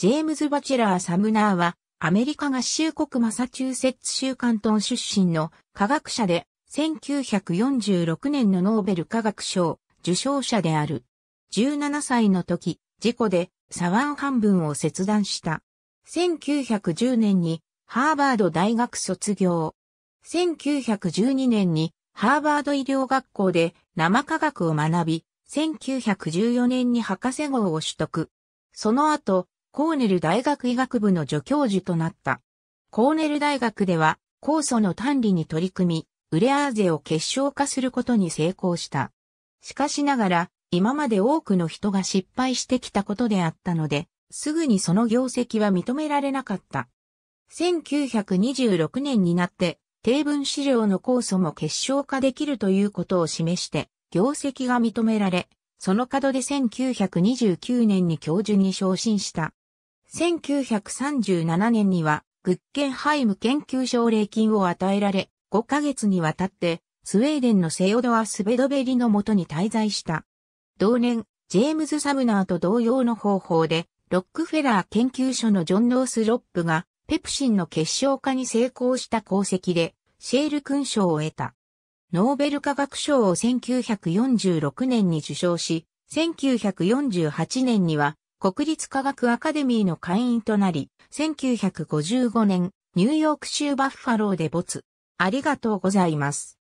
ジェームズ・バチェラー・サムナーは、アメリカ合衆国マサチューセッツ州関東出身の科学者で、1946年のノーベル科学賞受賞者である。17歳の時、事故で左腕半分を切断した。1910年にハーバード大学卒業。1912年にハーバード医療学校で生科学を学び、1914年に博士号を取得。その後、コーネル大学医学部の助教授となった。コーネル大学では、酵素の単理に取り組み、ウレアーゼを結晶化することに成功した。しかしながら、今まで多くの人が失敗してきたことであったので、すぐにその業績は認められなかった。1926年になって、低分子量の酵素も結晶化できるということを示して、業績が認められ、その角で1929年に教授に昇進した。1937年には、グッケンハイム研究奨励金を与えられ、5ヶ月にわたって、スウェーデンのセオドア・スベドベリのもとに滞在した。同年、ジェームズ・サムナーと同様の方法で、ロックフェラー研究所のジョン・ノース・ロップが、ペプシンの結晶化に成功した功績で、シェール勲章を得た。ノーベル化学賞を1946年に受賞し、1948年には国立科学アカデミーの会員となり、1955年、ニューヨーク州バッファローで没。ありがとうございます。